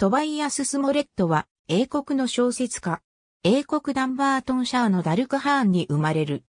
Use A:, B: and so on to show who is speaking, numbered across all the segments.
A: トバ
B: イアス・スモレットは、英国の小説家、英国ダンバートンシャーのダルクハーンに生まれる。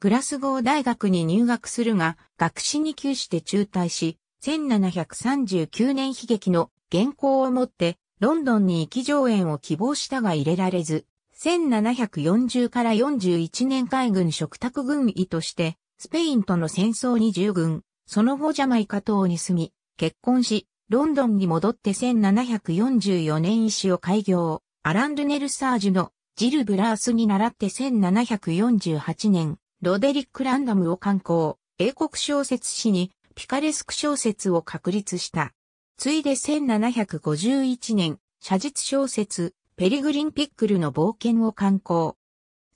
B: グラスゴー大学に入学するが、学士に窮して中退し、1739年悲劇の原稿を持って、ロンドンに行き上演を希望したが入れられず、1740から41年海軍食卓軍医として、スペインとの戦争に従軍、その後ジャマイカ島に住み、結婚し、ロンドンに戻って1744年医師を開業、アラン・ルネルサージュのジル・ブラースに倣って1748年、ロデリック・ランダムを刊行、英国小説誌にピカレスク小説を確立した。ついで1751年、写実小説、ペリグリン・ピックルの冒険を刊行。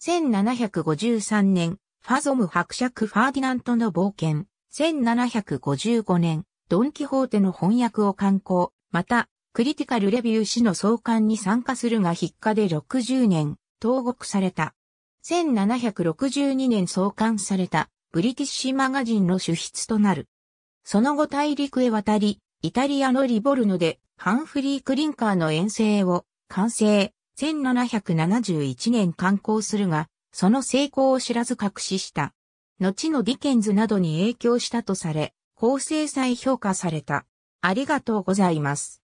B: 1753年、ファゾム伯爵ファーディナントの冒険。1755年、ドン・キホーテの翻訳を刊行、また、クリティカル・レビュー誌の創刊に参加するが筆下で60年、投獄された。1762年創刊された、ブリティッシュマガジンの主筆となる。その後大陸へ渡り、イタリアのリボルノで、ハンフリー・クリンカーの遠征を、完成、1771年刊行するが、その成功を知らず隠しした。後のディケンズなどに影響したとされ、法制再評価された。ありがとうございます。